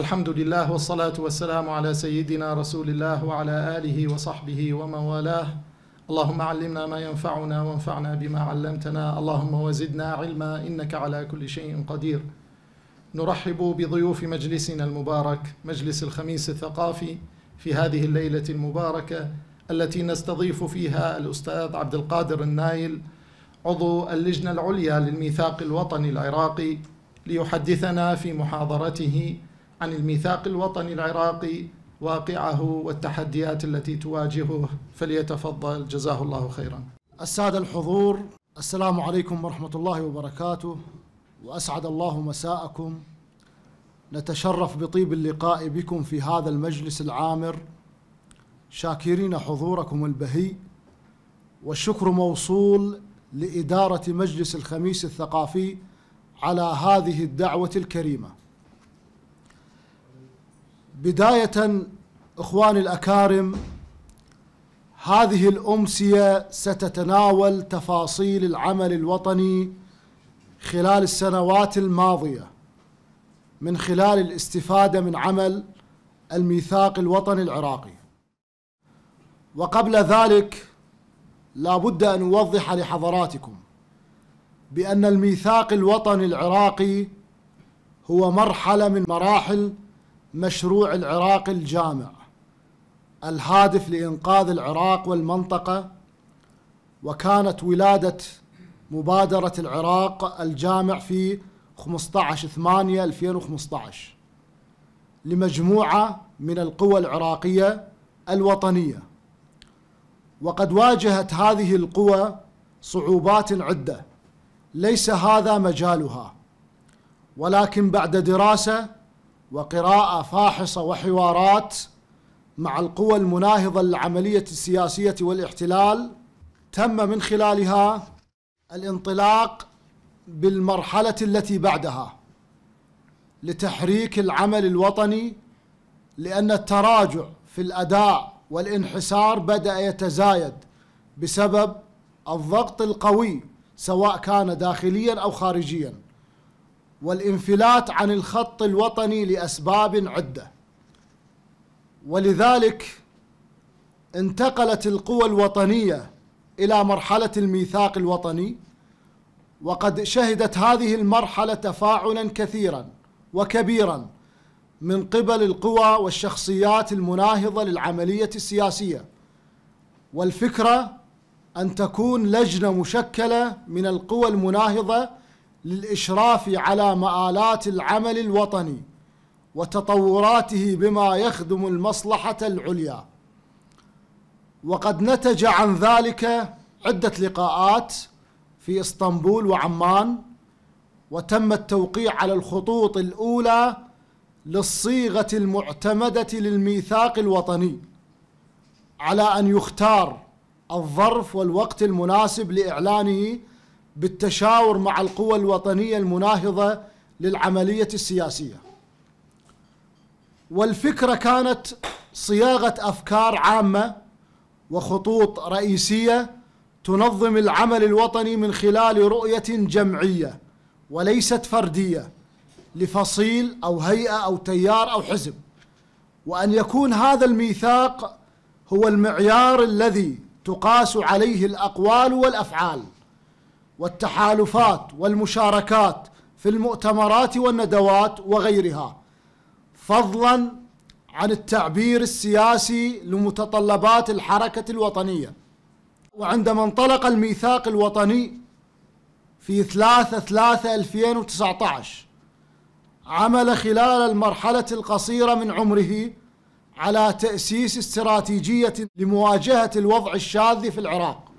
الحمد لله والصلاة والسلام على سيدنا رسول الله وعلى آله وصحبه ومن والاه اللهم علمنا ما ينفعنا وانفعنا بما علمتنا اللهم وزدنا علما إنك على كل شيء قدير نرحب بضيوف مجلسنا المبارك مجلس الخميس الثقافي في هذه الليلة المباركة التي نستضيف فيها الأستاذ عبد القادر النايل عضو اللجنة العليا للميثاق الوطني العراقي ليحدثنا في محاضرته عن الميثاق الوطني العراقي واقعه والتحديات التي تواجهه فليتفضل جزاه الله خيرا السادة الحضور السلام عليكم ورحمة الله وبركاته وأسعد الله مساءكم نتشرف بطيب اللقاء بكم في هذا المجلس العامر شاكرين حضوركم البهي والشكر موصول لإدارة مجلس الخميس الثقافي على هذه الدعوة الكريمة بداية إخواني الأكارم هذه الأمسية ستتناول تفاصيل العمل الوطني خلال السنوات الماضية من خلال الاستفادة من عمل الميثاق الوطني العراقي وقبل ذلك لا بد أن أوضح لحضراتكم بأن الميثاق الوطني العراقي هو مرحلة من مراحل مشروع العراق الجامع الهادف لإنقاذ العراق والمنطقة وكانت ولادة مبادرة العراق الجامع في 15/8/2015 لمجموعة من القوى العراقية الوطنية وقد واجهت هذه القوى صعوبات عدة ليس هذا مجالها ولكن بعد دراسة وقراءة فاحصة وحوارات مع القوى المناهضة للعملية السياسية والاحتلال تم من خلالها الانطلاق بالمرحلة التي بعدها لتحريك العمل الوطني لأن التراجع في الأداء والانحسار بدأ يتزايد بسبب الضغط القوي سواء كان داخليا أو خارجيا والانفلات عن الخط الوطني لأسباب عدة ولذلك انتقلت القوى الوطنية إلى مرحلة الميثاق الوطني وقد شهدت هذه المرحلة تفاعلا كثيرا وكبيرا من قبل القوى والشخصيات المناهضة للعملية السياسية والفكرة أن تكون لجنة مشكلة من القوى المناهضة للإشراف على مآلات العمل الوطني وتطوراته بما يخدم المصلحة العليا وقد نتج عن ذلك عدة لقاءات في اسطنبول وعمان وتم التوقيع على الخطوط الأولى للصيغة المعتمدة للميثاق الوطني على أن يختار الظرف والوقت المناسب لإعلانه بالتشاور مع القوى الوطنية المناهضة للعملية السياسية والفكرة كانت صياغة أفكار عامة وخطوط رئيسية تنظم العمل الوطني من خلال رؤية جمعية وليست فردية لفصيل أو هيئة أو تيار أو حزب وأن يكون هذا الميثاق هو المعيار الذي تقاس عليه الأقوال والأفعال والتحالفات والمشاركات في المؤتمرات والندوات وغيرها فضلا عن التعبير السياسي لمتطلبات الحركة الوطنية وعندما انطلق الميثاق الوطني في 3 3 2019 عمل خلال المرحلة القصيرة من عمره على تأسيس استراتيجية لمواجهة الوضع الشاذ في العراق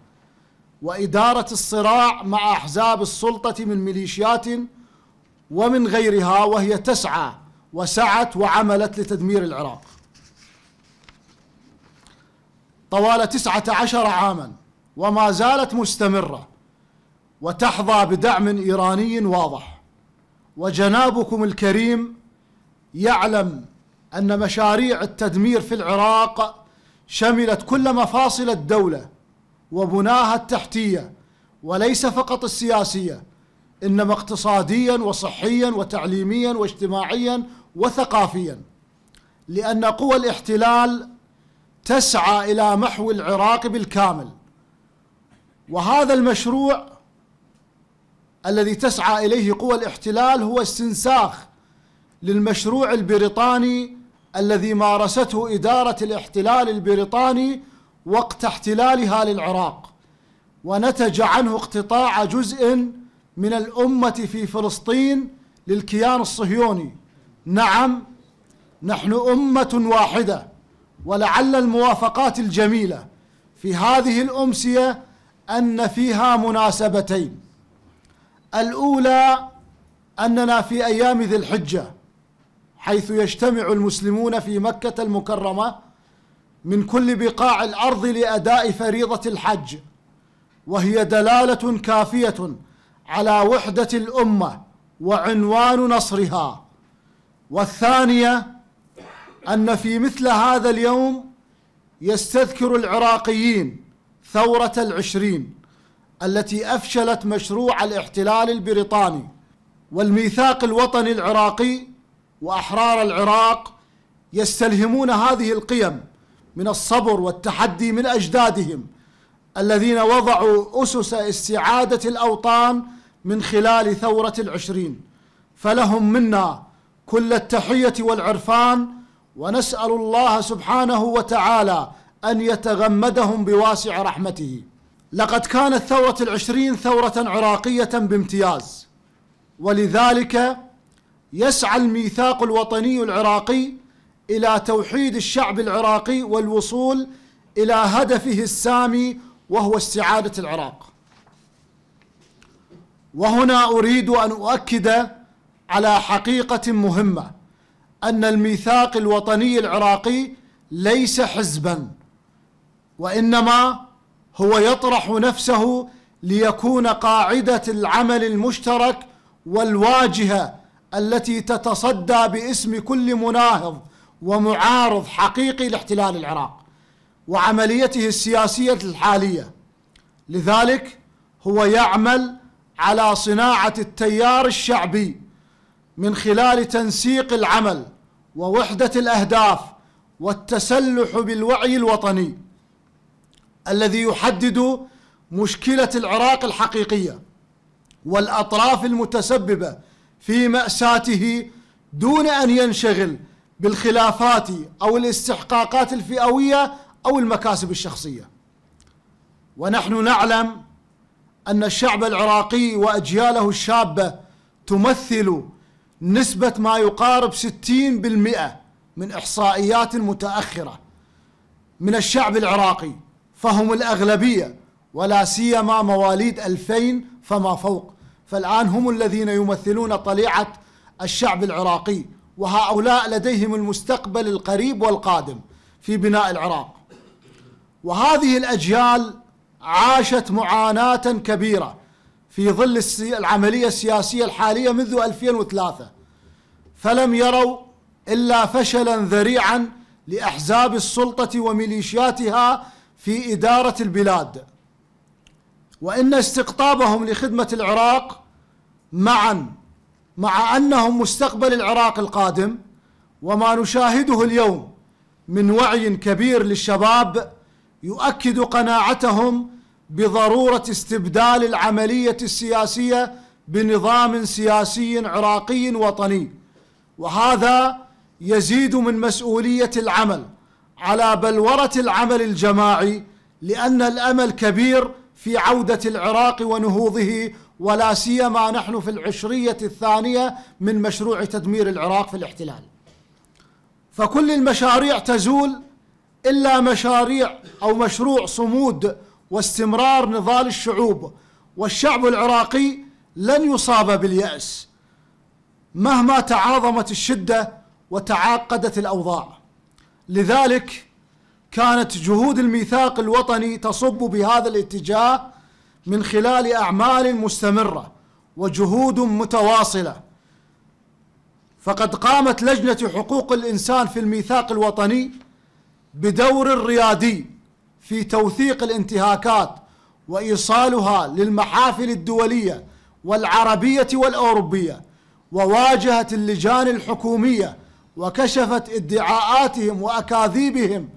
وإدارة الصراع مع أحزاب السلطة من ميليشيات ومن غيرها وهي تسعى وسعت وعملت لتدمير العراق طوال تسعة عشر عاما وما زالت مستمرة وتحظى بدعم إيراني واضح وجنابكم الكريم يعلم أن مشاريع التدمير في العراق شملت كل مفاصل الدولة وبناها التحتية وليس فقط السياسية إنما اقتصاديا وصحيا وتعليميا واجتماعيا وثقافيا لأن قوى الاحتلال تسعى إلى محو العراق بالكامل وهذا المشروع الذي تسعى إليه قوى الاحتلال هو استنساخ للمشروع البريطاني الذي مارسته إدارة الاحتلال البريطاني وقت احتلالها للعراق ونتج عنه اقتطاع جزء من الأمة في فلسطين للكيان الصهيوني نعم نحن أمة واحدة ولعل الموافقات الجميلة في هذه الأمسية أن فيها مناسبتين الأولى أننا في أيام ذي الحجة حيث يجتمع المسلمون في مكة المكرمة من كل بقاع الارض لاداء فريضه الحج وهي دلاله كافيه على وحده الامه وعنوان نصرها والثانيه ان في مثل هذا اليوم يستذكر العراقيين ثوره العشرين التي افشلت مشروع الاحتلال البريطاني والميثاق الوطني العراقي واحرار العراق يستلهمون هذه القيم من الصبر والتحدي من أجدادهم الذين وضعوا أسس استعادة الأوطان من خلال ثورة العشرين فلهم منا كل التحية والعرفان ونسأل الله سبحانه وتعالى أن يتغمدهم بواسع رحمته لقد كانت ثورة العشرين ثورة عراقية بامتياز ولذلك يسعى الميثاق الوطني العراقي الى توحيد الشعب العراقي والوصول الى هدفه السامي وهو استعاده العراق وهنا اريد ان اؤكد على حقيقه مهمه ان الميثاق الوطني العراقي ليس حزبا وانما هو يطرح نفسه ليكون قاعده العمل المشترك والواجهه التي تتصدى باسم كل مناهض ومعارض حقيقي لاحتلال العراق وعمليته السياسية الحالية لذلك هو يعمل على صناعة التيار الشعبي من خلال تنسيق العمل ووحدة الأهداف والتسلح بالوعي الوطني الذي يحدد مشكلة العراق الحقيقية والأطراف المتسببة في مأساته دون أن ينشغل بالخلافات أو الاستحقاقات الفئوية أو المكاسب الشخصية ونحن نعلم أن الشعب العراقي وأجياله الشابة تمثل نسبة ما يقارب 60% من إحصائيات متأخرة من الشعب العراقي فهم الأغلبية ولا سيما مواليد 2000 فما فوق فالآن هم الذين يمثلون طليعة الشعب العراقي وهؤلاء لديهم المستقبل القريب والقادم في بناء العراق وهذه الأجيال عاشت معاناة كبيرة في ظل العملية السياسية الحالية منذ 2003 فلم يروا إلا فشلا ذريعا لأحزاب السلطة وميليشياتها في إدارة البلاد وإن استقطابهم لخدمة العراق معا مع انهم مستقبل العراق القادم وما نشاهده اليوم من وعي كبير للشباب يؤكد قناعتهم بضروره استبدال العمليه السياسيه بنظام سياسي عراقي وطني وهذا يزيد من مسؤوليه العمل على بلوره العمل الجماعي لان الامل كبير في عوده العراق ونهوضه ولا سيما نحن في العشرية الثانية من مشروع تدمير العراق في الاحتلال فكل المشاريع تزول إلا مشاريع أو مشروع صمود واستمرار نضال الشعوب والشعب العراقي لن يصاب باليأس مهما تعاظمت الشدة وتعاقدت الأوضاع لذلك كانت جهود الميثاق الوطني تصب بهذا الاتجاه من خلال أعمال مستمرة وجهود متواصلة فقد قامت لجنة حقوق الإنسان في الميثاق الوطني بدور ريادي في توثيق الانتهاكات وإيصالها للمحافل الدولية والعربية والأوروبية وواجهت اللجان الحكومية وكشفت ادعاءاتهم وأكاذيبهم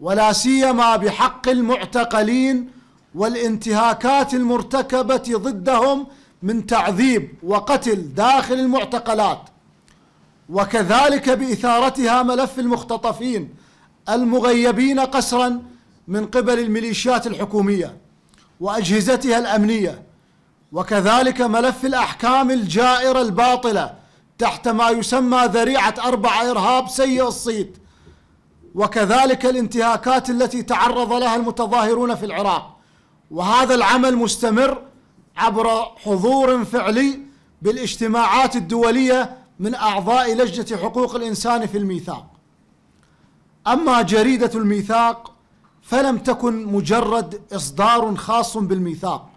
ولا سيما بحق المعتقلين والانتهاكات المرتكبة ضدهم من تعذيب وقتل داخل المعتقلات وكذلك بإثارتها ملف المختطفين المغيبين قسرا من قبل الميليشيات الحكومية وأجهزتها الأمنية وكذلك ملف الأحكام الجائرة الباطلة تحت ما يسمى ذريعة أربعة إرهاب سيء الصيت وكذلك الانتهاكات التي تعرض لها المتظاهرون في العراق وهذا العمل مستمر عبر حضور فعلي بالاجتماعات الدولية من أعضاء لجنة حقوق الإنسان في الميثاق أما جريدة الميثاق فلم تكن مجرد إصدار خاص بالميثاق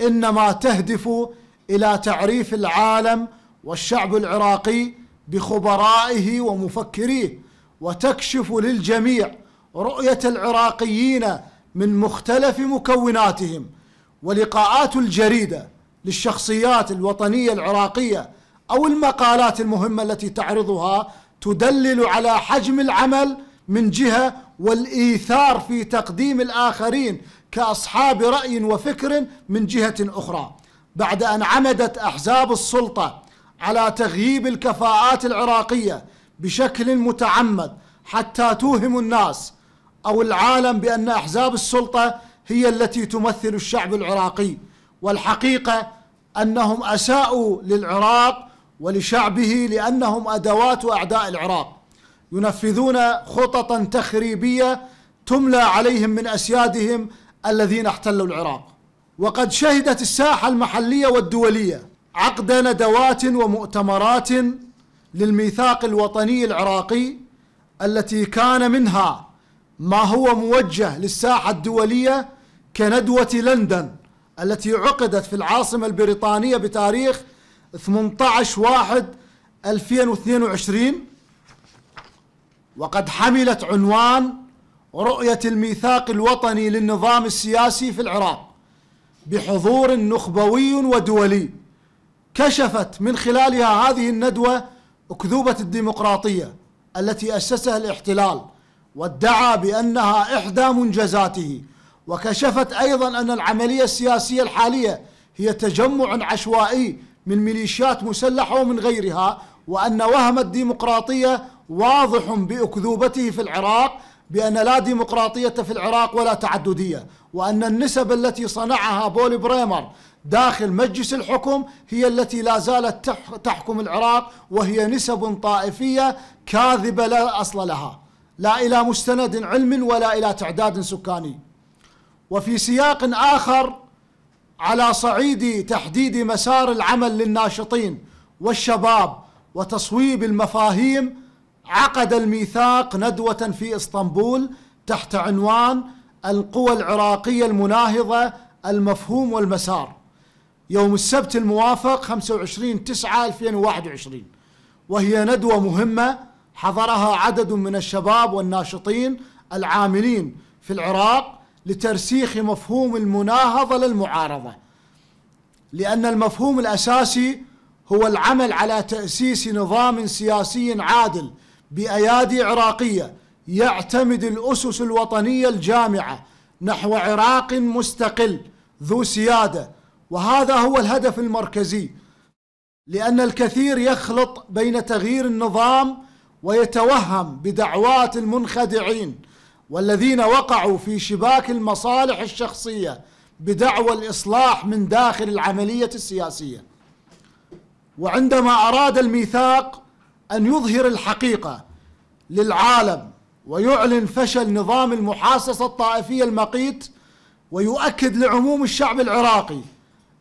إنما تهدف إلى تعريف العالم والشعب العراقي بخبرائه ومفكريه وتكشف للجميع رؤية العراقيين من مختلف مكوناتهم ولقاءات الجريده للشخصيات الوطنيه العراقيه او المقالات المهمه التي تعرضها تدلل على حجم العمل من جهه والايثار في تقديم الاخرين كاصحاب راي وفكر من جهه اخرى بعد ان عمدت احزاب السلطه على تغييب الكفاءات العراقيه بشكل متعمد حتى توهم الناس أو العالم بأن أحزاب السلطة هي التي تمثل الشعب العراقي والحقيقة أنهم أساءوا للعراق ولشعبه لأنهم أدوات أعداء العراق ينفذون خططا تخريبية تملى عليهم من أسيادهم الذين احتلوا العراق وقد شهدت الساحة المحلية والدولية عقد ندوات ومؤتمرات للميثاق الوطني العراقي التي كان منها ما هو موجه للساحة الدولية كندوة لندن التي عقدت في العاصمة البريطانية بتاريخ 18 واحد 2022 وقد حملت عنوان رؤية الميثاق الوطني للنظام السياسي في العراق بحضور نخبوي ودولي كشفت من خلالها هذه الندوة أكذوبة الديمقراطية التي أسسها الاحتلال وادعى بأنها إحدى منجزاته وكشفت أيضا أن العملية السياسية الحالية هي تجمع عشوائي من ميليشيات مسلحة ومن غيرها وأن وهم الديمقراطية واضح بأكذوبته في العراق بأن لا ديمقراطية في العراق ولا تعددية وأن النسب التي صنعها بول بريمر داخل مجلس الحكم هي التي لا زالت تحكم العراق وهي نسب طائفية كاذبة لا أصل لها لا إلى مستند علم ولا إلى تعداد سكاني وفي سياق آخر على صعيد تحديد مسار العمل للناشطين والشباب وتصويب المفاهيم عقد الميثاق ندوة في اسطنبول تحت عنوان القوى العراقية المناهضة المفهوم والمسار يوم السبت الموافق 25 9 2021 وهي ندوة مهمة حضرها عدد من الشباب والناشطين العاملين في العراق لترسيخ مفهوم المناهضة للمعارضة لأن المفهوم الأساسي هو العمل على تأسيس نظام سياسي عادل بأيادي عراقية يعتمد الأسس الوطنية الجامعة نحو عراق مستقل ذو سيادة وهذا هو الهدف المركزي لأن الكثير يخلط بين تغيير النظام ويتوهم بدعوات المنخدعين والذين وقعوا في شباك المصالح الشخصيه بدعوى الاصلاح من داخل العمليه السياسيه وعندما اراد الميثاق ان يظهر الحقيقه للعالم ويعلن فشل نظام المحاسسة الطائفيه المقيت ويؤكد لعموم الشعب العراقي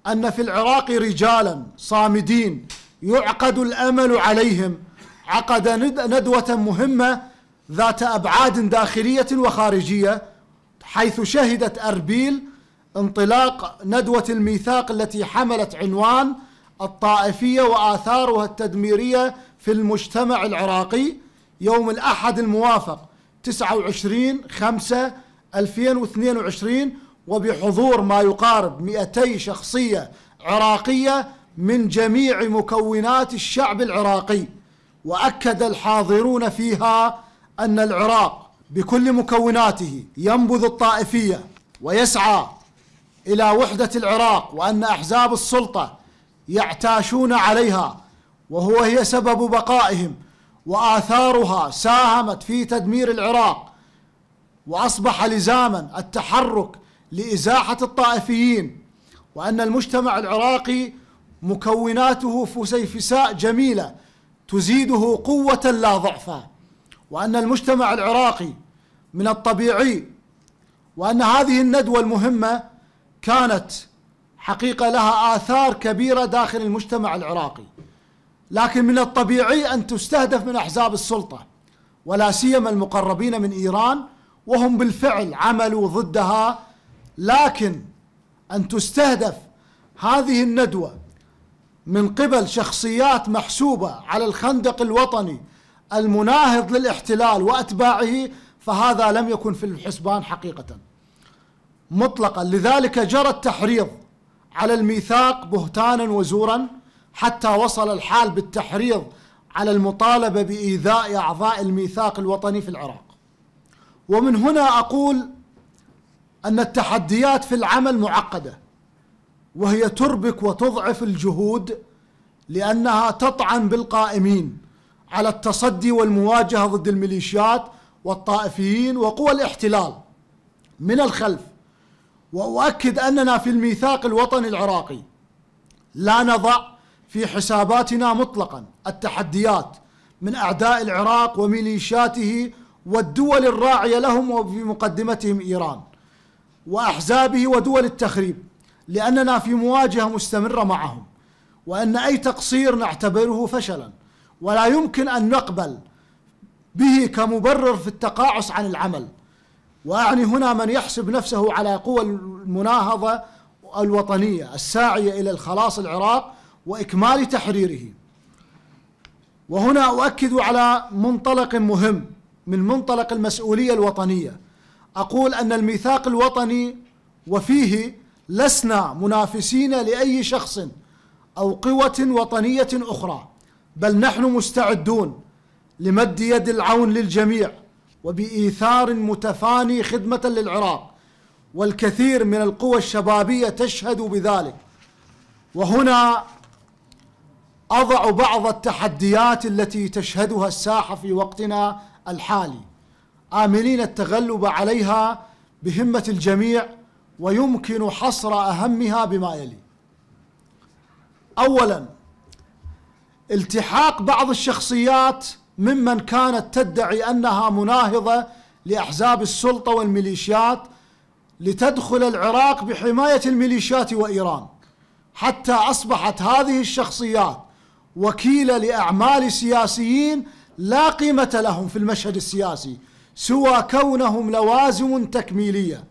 ان في العراق رجالا صامدين يعقد الامل عليهم عقد ندوة مهمة ذات أبعاد داخلية وخارجية حيث شهدت أربيل انطلاق ندوة الميثاق التي حملت عنوان الطائفية وآثارها التدميرية في المجتمع العراقي يوم الأحد الموافق 29 5 2022 وبحضور ما يقارب 200 شخصية عراقية من جميع مكونات الشعب العراقي وأكد الحاضرون فيها أن العراق بكل مكوناته ينبذ الطائفية ويسعى إلى وحدة العراق وأن أحزاب السلطة يعتاشون عليها وهو هي سبب بقائهم وآثارها ساهمت في تدمير العراق وأصبح لزاما التحرك لإزاحة الطائفيين وأن المجتمع العراقي مكوناته فسيفساء جميلة تزيده قوة لا ضعفا وأن المجتمع العراقي من الطبيعي وأن هذه الندوة المهمة كانت حقيقة لها آثار كبيرة داخل المجتمع العراقي لكن من الطبيعي أن تستهدف من أحزاب السلطة ولا سيما المقربين من إيران وهم بالفعل عملوا ضدها لكن أن تستهدف هذه الندوة من قبل شخصيات محسوبة على الخندق الوطني المناهض للاحتلال وأتباعه فهذا لم يكن في الحسبان حقيقة مطلقا لذلك جرى التحريض على الميثاق بهتانا وزورا حتى وصل الحال بالتحريض على المطالبة بإيذاء أعضاء الميثاق الوطني في العراق ومن هنا أقول أن التحديات في العمل معقدة وهي تربك وتضعف الجهود لانها تطعن بالقائمين على التصدي والمواجهه ضد الميليشيات والطائفيين وقوى الاحتلال من الخلف واؤكد اننا في الميثاق الوطني العراقي لا نضع في حساباتنا مطلقا التحديات من اعداء العراق وميليشياته والدول الراعيه لهم وفي مقدمتهم ايران واحزابه ودول التخريب لأننا في مواجهة مستمرة معهم وأن أي تقصير نعتبره فشلا ولا يمكن أن نقبل به كمبرر في التقاعس عن العمل وأعني هنا من يحسب نفسه على قوى المناهضة الوطنية الساعية إلى الخلاص العراق وإكمال تحريره وهنا أؤكد على منطلق مهم من منطلق المسؤولية الوطنية أقول أن الميثاق الوطني وفيه لسنا منافسين لأي شخص أو قوة وطنية أخرى بل نحن مستعدون لمد يد العون للجميع وبإيثار متفاني خدمة للعراق والكثير من القوى الشبابية تشهد بذلك وهنا أضع بعض التحديات التي تشهدها الساحة في وقتنا الحالي آملين التغلب عليها بهمة الجميع ويمكن حصر أهمها بما يلي أولا التحاق بعض الشخصيات ممن كانت تدعي أنها مناهضة لأحزاب السلطة والميليشيات لتدخل العراق بحماية الميليشيات وإيران حتى أصبحت هذه الشخصيات وكيلة لأعمال سياسيين لا قيمة لهم في المشهد السياسي سوى كونهم لوازم تكميلية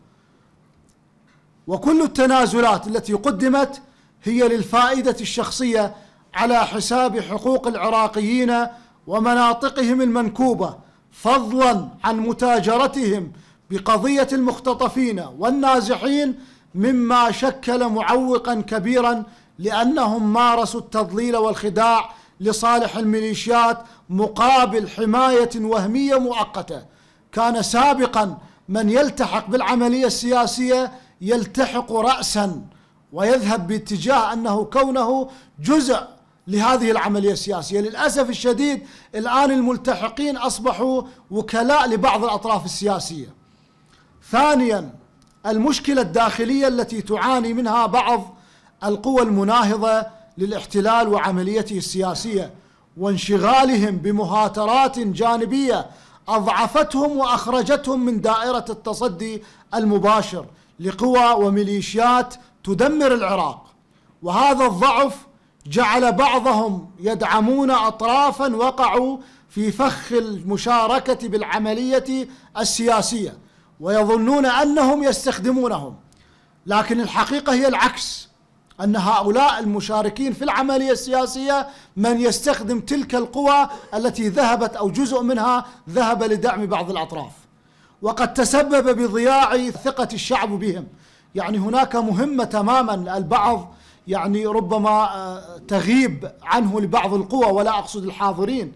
وكل التنازلات التي قدمت هي للفائدة الشخصية على حساب حقوق العراقيين ومناطقهم المنكوبة فضلا عن متاجرتهم بقضية المختطفين والنازحين مما شكل معوقا كبيرا لأنهم مارسوا التضليل والخداع لصالح الميليشيات مقابل حماية وهمية مؤقتة كان سابقا من يلتحق بالعملية السياسية يلتحق رأسا ويذهب باتجاه أنه كونه جزء لهذه العملية السياسية للأسف الشديد الآن الملتحقين أصبحوا وكلاء لبعض الأطراف السياسية ثانيا المشكلة الداخلية التي تعاني منها بعض القوى المناهضة للاحتلال وعمليته السياسية وانشغالهم بمهاترات جانبية أضعفتهم وأخرجتهم من دائرة التصدي المباشر لقوى وميليشيات تدمر العراق وهذا الضعف جعل بعضهم يدعمون اطرافا وقعوا في فخ المشاركه بالعمليه السياسيه ويظنون انهم يستخدمونهم لكن الحقيقه هي العكس ان هؤلاء المشاركين في العمليه السياسيه من يستخدم تلك القوى التي ذهبت او جزء منها ذهب لدعم بعض الاطراف وقد تسبب بضياع ثقة الشعب بهم يعني هناك مهمة تماما البعض يعني ربما آه، تغيب عنه لبعض القوى ولا أقصد الحاضرين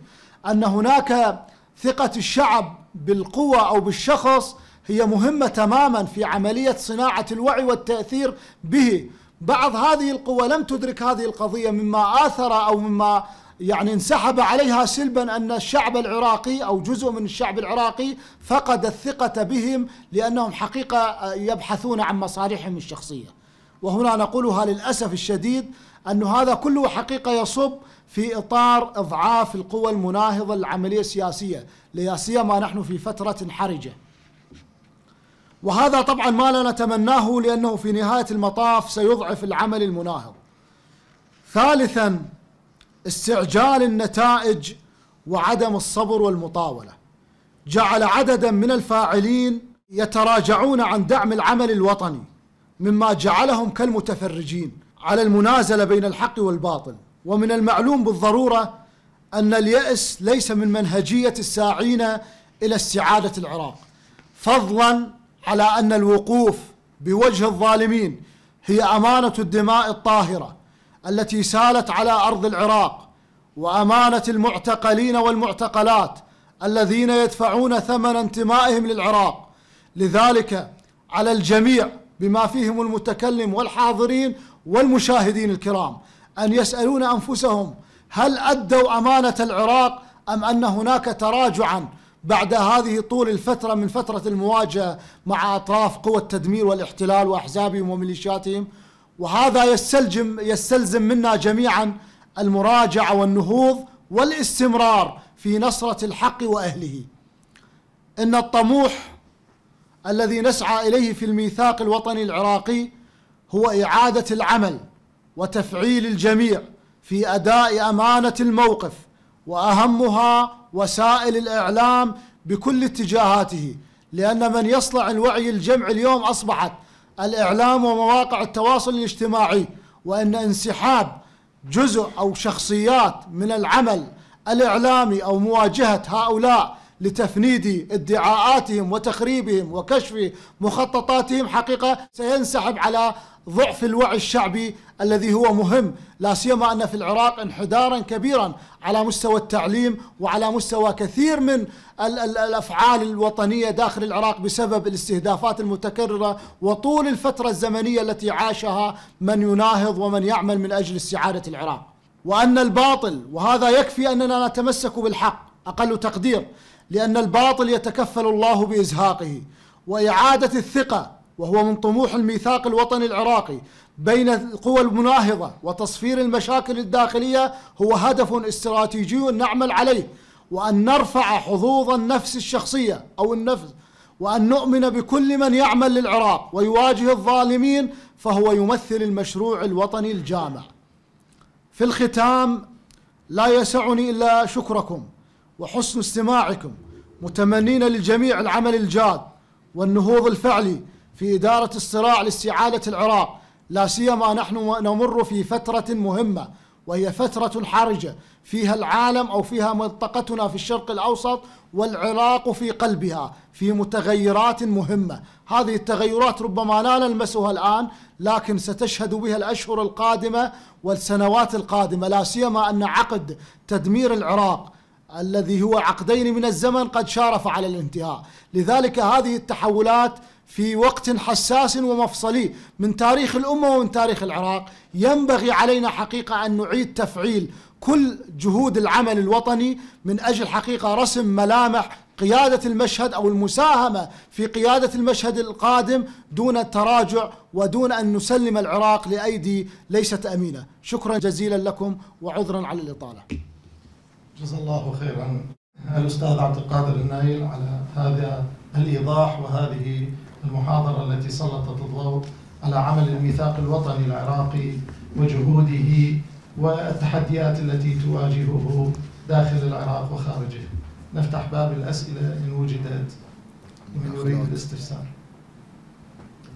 أن هناك ثقة الشعب بالقوى أو بالشخص هي مهمة تماما في عملية صناعة الوعي والتأثير به بعض هذه القوى لم تدرك هذه القضية مما آثر أو مما يعني انسحب عليها سلبا أن الشعب العراقي أو جزء من الشعب العراقي فقد الثقة بهم لأنهم حقيقة يبحثون عن مصالحهم الشخصية وهنا نقولها للأسف الشديد أن هذا كله حقيقة يصب في إطار إضعاف القوى المناهضة للعملية السياسية لياسية ما نحن في فترة حرجة وهذا طبعا ما لا نتمناه لأنه في نهاية المطاف سيضعف العمل المناهض ثالثا استعجال النتائج وعدم الصبر والمطاولة جعل عددا من الفاعلين يتراجعون عن دعم العمل الوطني مما جعلهم كالمتفرجين على المنازلة بين الحق والباطل ومن المعلوم بالضرورة أن اليأس ليس من منهجية الساعين إلى استعادة العراق فضلا على أن الوقوف بوجه الظالمين هي أمانة الدماء الطاهرة التي سالت على أرض العراق وأمانة المعتقلين والمعتقلات الذين يدفعون ثمن انتمائهم للعراق لذلك على الجميع بما فيهم المتكلم والحاضرين والمشاهدين الكرام أن يسألون أنفسهم هل أدوا أمانة العراق أم أن هناك تراجعا بعد هذه طول الفترة من فترة المواجهة مع أطراف قوى التدمير والاحتلال وأحزابهم وميليشياتهم وهذا يستلزم يستلزم منا جميعا المراجعه والنهوض والاستمرار في نصره الحق واهله. ان الطموح الذي نسعى اليه في الميثاق الوطني العراقي هو اعاده العمل وتفعيل الجميع في اداء امانه الموقف واهمها وسائل الاعلام بكل اتجاهاته لان من يصلع الوعي الجمعي اليوم اصبحت الإعلام ومواقع التواصل الاجتماعي وأن انسحاب جزء أو شخصيات من العمل الإعلامي أو مواجهة هؤلاء لتفنيد ادعاءاتهم وتخريبهم وكشف مخططاتهم حقيقة سينسحب على ضعف الوعي الشعبي الذي هو مهم لا سيما أن في العراق انحدارا كبيرا على مستوى التعليم وعلى مستوى كثير من الأفعال الوطنية داخل العراق بسبب الاستهدافات المتكررة وطول الفترة الزمنية التي عاشها من يناهض ومن يعمل من أجل استعادة العراق وأن الباطل وهذا يكفي أننا نتمسك بالحق أقل تقدير لأن الباطل يتكفل الله بإزهاقه وإعادة الثقة وهو من طموح الميثاق الوطني العراقي بين القوى المناهضة وتصفير المشاكل الداخلية هو هدف استراتيجي نعمل عليه وأن نرفع حظوظ النفس الشخصية أو النفس وأن نؤمن بكل من يعمل للعراق ويواجه الظالمين فهو يمثل المشروع الوطني الجامع في الختام لا يسعني إلا شكركم وحسن استماعكم متمنين للجميع العمل الجاد والنهوض الفعلي في إدارة الصراع لاستعادة العراق لا سيما نحن نمر في فترة مهمة وهي فترة حرجة فيها العالم أو فيها منطقتنا في الشرق الأوسط والعراق في قلبها في متغيرات مهمة هذه التغيرات ربما لا نلمسها الآن لكن ستشهد بها الأشهر القادمة والسنوات القادمة لا سيما أن عقد تدمير العراق الذي هو عقدين من الزمن قد شارف على الانتهاء لذلك هذه التحولات في وقت حساس ومفصلي من تاريخ الأمة ومن تاريخ العراق ينبغي علينا حقيقة أن نعيد تفعيل كل جهود العمل الوطني من أجل حقيقة رسم ملامح قيادة المشهد أو المساهمة في قيادة المشهد القادم دون التراجع ودون أن نسلم العراق لأيدي ليست أمينة شكرا جزيلا لكم وعذرا على الإطالة جزا الله خيرا الأستاذ عبد القادر النايل على هذا الإيضاح وهذه المحاضرة التي سلطت الضوء على عمل الميثاق الوطني العراقي وجهوده والتحديات التي تواجهه داخل العراق وخارجه نفتح باب الأسئلة إن وجدت لمن يريد الاستفسار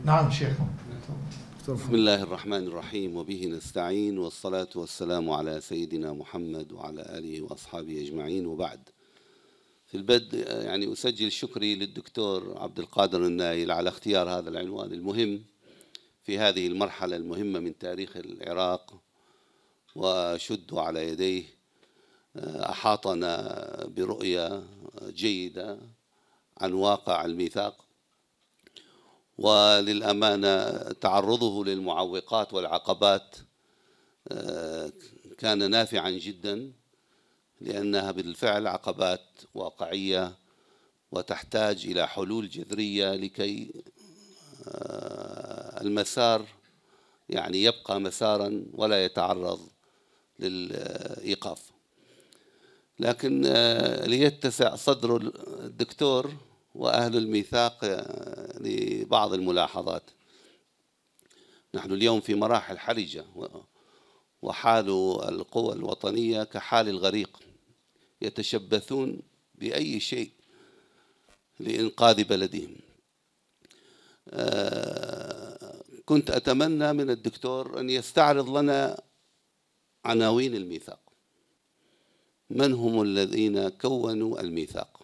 نعم شيخنا بسم الله الرحمن الرحيم وبه نستعين والصلاة والسلام على سيدنا محمد وعلى آله وأصحابه أجمعين وبعد في البدء يعني أسجل شكري للدكتور عبد القادر النايل على اختيار هذا العنوان المهم في هذه المرحلة المهمة من تاريخ العراق وشد على يديه أحاطنا برؤية جيدة عن واقع الميثاق وللأمانة تعرضه للمعوقات والعقبات آه، كان نافعا جدا لأنها بالفعل عقبات واقعية وتحتاج إلى حلول جذرية لكي آه، المسار يعني يبقى مسارا ولا يتعرض للإيقاف لكن آه، ليتسع صدر الدكتور وأهل الميثاق بعض الملاحظات نحن اليوم في مراحل حرجة وحال القوى الوطنية كحال الغريق يتشبثون بأي شيء لإنقاذ بلدهم آه، كنت أتمنى من الدكتور أن يستعرض لنا عناوين الميثاق من هم الذين كونوا الميثاق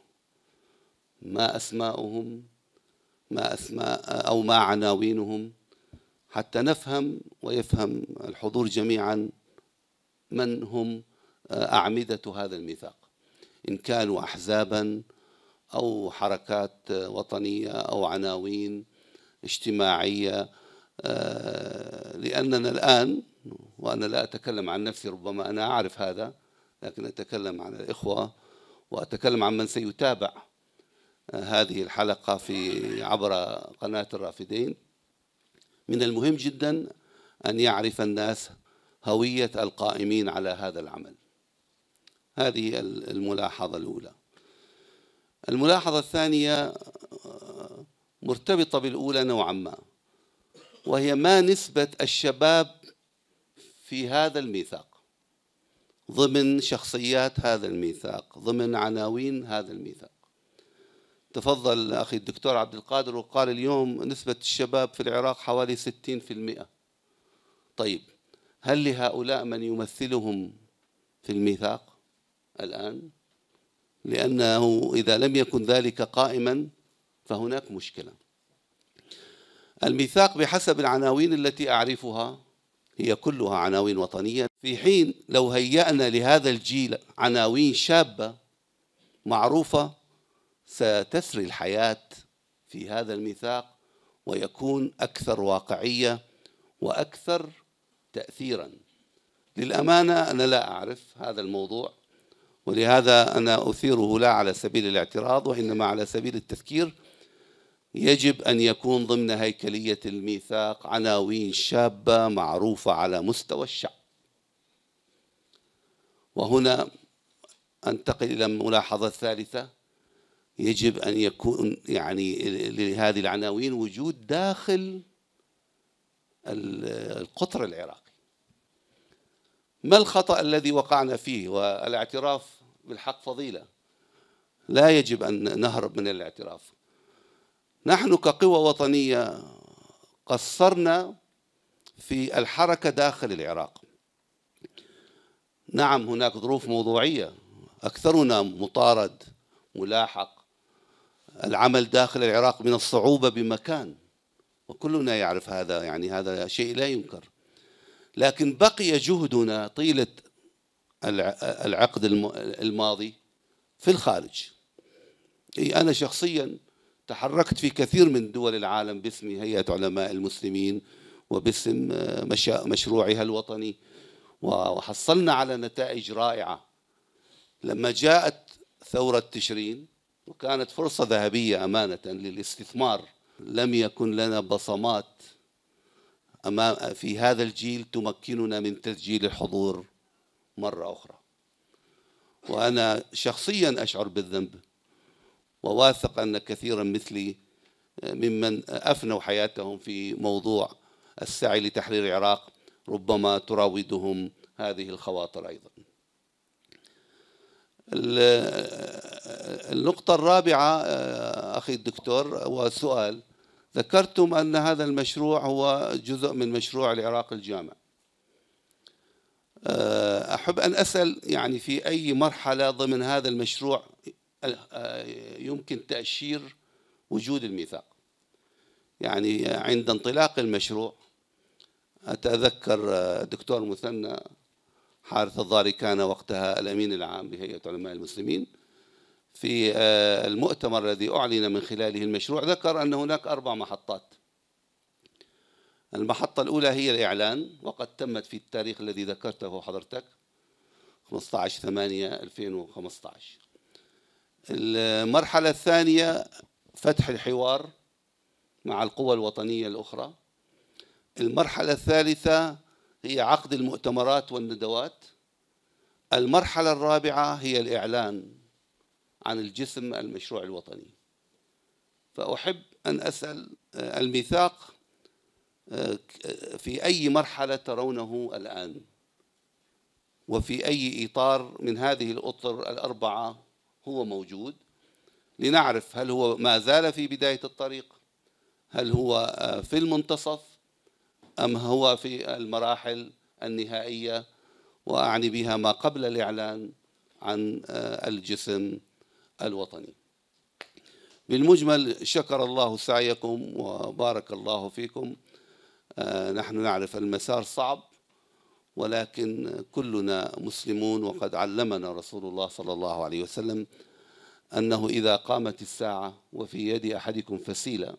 ما أسماؤهم ما أسماء أو ما عناوينهم حتى نفهم ويفهم الحضور جميعا من هم آه، أعمدة هذا الميثاق إن كانوا أحزابا أو حركات آه، وطنية أو عناوين اجتماعية آه، لأننا الآن وأنا لا أتكلم عن نفسي ربما أنا أعرف هذا لكن أتكلم عن الإخوة وأتكلم عن من سيتابع هذه الحلقة في عبر قناة الرافدين من المهم جدا أن يعرف الناس هوية القائمين على هذا العمل هذه الملاحظة الأولى الملاحظة الثانية آه، مرتبطة بالأولى نوعا ما وهي ما نسبة الشباب في هذا الميثاق ضمن شخصيات هذا الميثاق ضمن عناوين هذا الميثاق تفضل أخي الدكتور عبد القادر وقال اليوم نسبة الشباب في العراق حوالي 60% طيب هل لهؤلاء من يمثلهم في الميثاق الآن؟ لأنه إذا لم يكن ذلك قائما فهناك مشكلة الميثاق بحسب العناوين التي أعرفها هي كلها عناوين وطنية في حين لو هيأنا لهذا الجيل عناوين شابة معروفة ستسري الحياة في هذا الميثاق ويكون أكثر واقعية وأكثر تأثيرا للأمانة أنا لا أعرف هذا الموضوع ولهذا أنا أثيره لا على سبيل الاعتراض وإنما على سبيل التذكير يجب أن يكون ضمن هيكلية الميثاق عناوين شابة معروفة على مستوى الشعب وهنا أنتقل إلى الملاحظة الثالثة يجب أن يكون يعني لهذه العناوين وجود داخل القطر العراقي ما الخطأ الذي وقعنا فيه والاعتراف بالحق فضيلة لا يجب أن نهرب من الاعتراف نحن كقوى وطنية قصرنا في الحركة داخل العراق نعم هناك ظروف موضوعية أكثرنا مطارد ملاحق العمل داخل العراق من الصعوبة بمكان وكلنا يعرف هذا يعني هذا شيء لا ينكر لكن بقي جهدنا طيلة العقد الماضي في الخارج أنا شخصيا تحركت في كثير من دول العالم باسم هيئة علماء المسلمين وباسم آه، مشروعها الوطني وحصلنا على نتائج رائعة لما جاءت ثورة تشرين وكانت فرصة ذهبية أمانة للاستثمار لم يكن لنا بصمات أمام في هذا الجيل تمكننا من تسجيل الحضور مرة أخرى وأنا شخصيا أشعر بالذنب وواثق أن كثيرا مثلي آه، ممن أفنوا حياتهم في موضوع السعي لتحرير العراق ربما تراودهم هذه الخواطر أيضا النقطة الرابعة آه، أخي الدكتور وسؤال ذكرتم أن هذا المشروع هو جزء من مشروع العراق الجامع آه، أحب أن أسأل يعني في أي مرحلة ضمن هذا المشروع آه، يمكن تأشير وجود الميثاق يعني عند انطلاق المشروع أتذكر دكتور مثنى حارث الضاري كان وقتها الأمين العام لهيئة علماء المسلمين في آه، المؤتمر الذي أعلن من خلاله المشروع ذكر أن هناك أربع محطات المحطة الأولى هي الإعلان وقد تمت في التاريخ الذي ذكرته حضرتك 15 8 2015 المرحلة الثانية فتح الحوار مع القوى الوطنية الأخرى المرحلة الثالثة هي عقد المؤتمرات والندوات المرحلة الرابعة هي الإعلان عن الجسم المشروع الوطني فأحب أن أسأل آه، الميثاق آه، في أي مرحلة ترونه الآن وفي أي إطار من هذه الأطر الأربعة هو موجود لنعرف هل هو ما زال في بداية الطريق هل هو آه، في المنتصف أم هو في المراحل النهائية وأعني بها ما قبل الإعلان عن الجسم الوطني بالمجمل شكر الله سعيكم وبارك الله فيكم آه، نحن نعرف المسار صعب ولكن كلنا مسلمون وقد علمنا رسول الله صلى الله عليه وسلم أنه إذا قامت الساعة وفي يد أحدكم فسيلة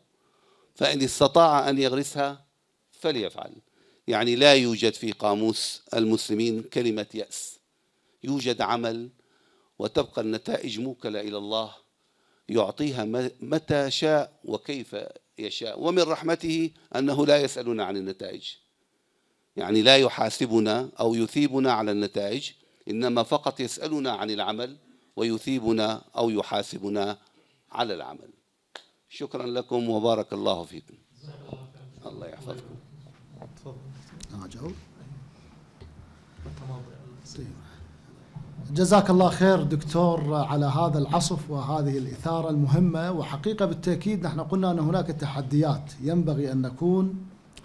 فإن استطاع أن يغرسها فليفعل يعني لا يوجد في قاموس المسلمين كلمة يأس يوجد عمل وتبقى النتائج موكلة إلى الله يعطيها متى شاء وكيف يشاء ومن رحمته أنه لا يسألنا عن النتائج يعني لا يحاسبنا أو يثيبنا على النتائج إنما فقط يسألنا عن العمل ويثيبنا أو يحاسبنا على العمل شكرا لكم وبارك الله فيكم الله يحفظكم تفضل آه، جزاك الله خير دكتور على هذا العصف وهذه الإثارة المهمة وحقيقة بالتأكيد نحن قلنا أن هناك تحديات ينبغي أن نكون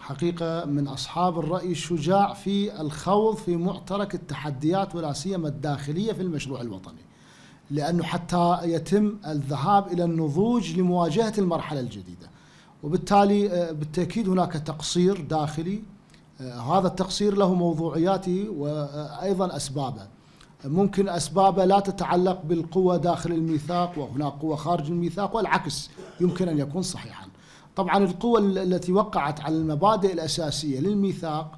حقيقة من أصحاب الرأي الشجاع في الخوض في معترك التحديات ولا سيما الداخلية في المشروع الوطني لأنه حتى يتم الذهاب إلى النضوج لمواجهة المرحلة الجديدة وبالتالي آه، بالتأكيد هناك تقصير داخلي آه، هذا التقصير له موضوعياته وأيضا أسبابه ممكن أسبابه لا تتعلق بالقوة داخل الميثاق وهناك قوة خارج الميثاق والعكس يمكن أن يكون صحيحا طبعا القوة التي وقعت على المبادئ الأساسية للميثاق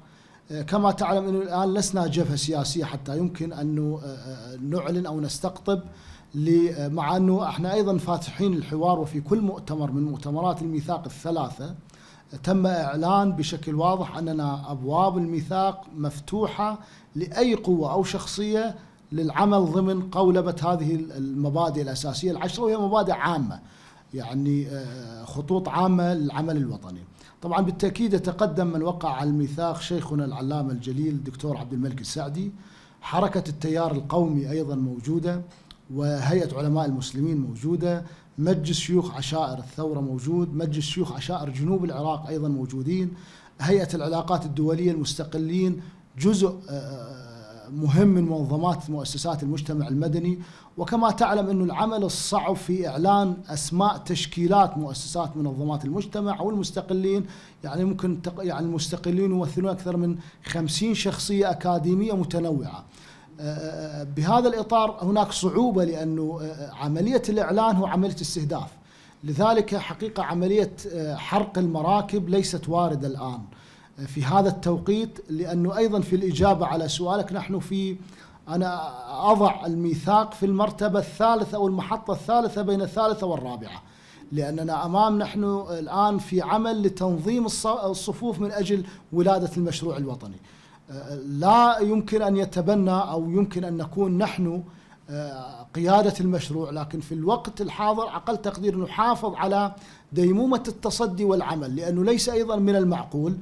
آه، كما تعلم أنه الآن لسنا جبهة سياسية حتى يمكن أن آه، آه، نعلن أو نستقطب مع أنه احنا أيضا فاتحين الحوار وفي كل مؤتمر من مؤتمرات الميثاق الثلاثة تم إعلان بشكل واضح أننا أبواب الميثاق مفتوحة لأي قوة أو شخصية للعمل ضمن قولبة هذه المبادئ الأساسية العشرة وهي مبادئ عامة يعني آه، خطوط عامة للعمل الوطني طبعا بالتأكيد يتقدم من وقع على الميثاق شيخنا العلامة الجليل الدكتور عبد الملك السعدي حركة التيار القومي أيضا موجودة وهيئة علماء المسلمين موجودة مجلس شيوخ عشائر الثورة موجود مجلس شيوخ عشائر جنوب العراق أيضا موجودين هيئة العلاقات الدولية المستقلين جزء آه، آه، مهم من منظمات مؤسسات المجتمع المدني وكما تعلم أن العمل الصعب في إعلان أسماء تشكيلات مؤسسات منظمات المجتمع والمستقلين يعني ممكن يعني المستقلين يمثلون أكثر من خمسين شخصية أكاديمية متنوعة أه، أه، أه، بهذا الإطار هناك صعوبة لأنه عملية الإعلان هو عملية استهداف لذلك حقيقة عملية حرق المراكب ليست واردة الآن في هذا التوقيت لأنه أيضا في الإجابة على سؤالك نحن في أنا أضع الميثاق في المرتبة الثالثة أو المحطة الثالثة بين الثالثة والرابعة لأننا أمام نحن الآن في عمل لتنظيم الصفوف من أجل ولادة المشروع الوطني لا يمكن أن يتبنى أو يمكن أن نكون نحن آه، قيادة المشروع لكن في الوقت الحاضر أقل تقدير نحافظ على ديمومة التصدي والعمل لأنه ليس أيضا من المعقول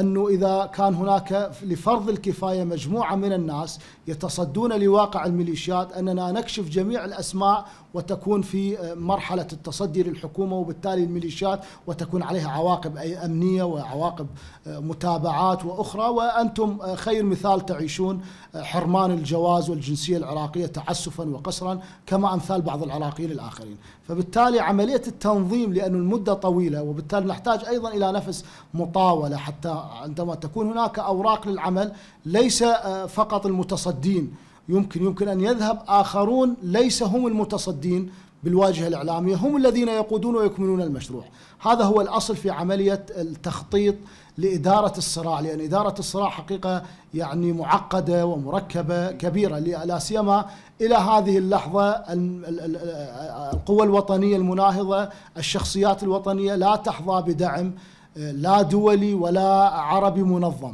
أنه إذا كان هناك لفرض الكفاية مجموعة من الناس يتصدون لواقع الميليشيات أننا نكشف جميع الأسماء وتكون في آه، مرحلة التصدي للحكومة وبالتالي الميليشيات وتكون عليها عواقب أي أمنية وعواقب آه، متابعات وأخرى وأنتم آه، خير مثال تعيشون حرمان الجواز والجنسية العراقية تعسفا وقسرا كما أمثال بعض العراقيين الآخرين فبالتالي عملية التنظيم لأن المدة طويلة وبالتالي نحتاج أيضا إلى نفس مطاولة حتى عندما تكون هناك أوراق للعمل ليس فقط المتصدين يمكن يمكن أن يذهب آخرون ليس هم المتصدين بالواجهة الإعلامية هم الذين يقودون ويكملون المشروع هذا هو الأصل في عملية التخطيط لإدارة الصراع لأن إدارة الصراع حقيقة يعني معقدة ومركبة كبيرة لا سيما إلى هذه اللحظة القوى الوطنية المناهضة الشخصيات الوطنية لا تحظى بدعم آه، لا دولي ولا عربي منظم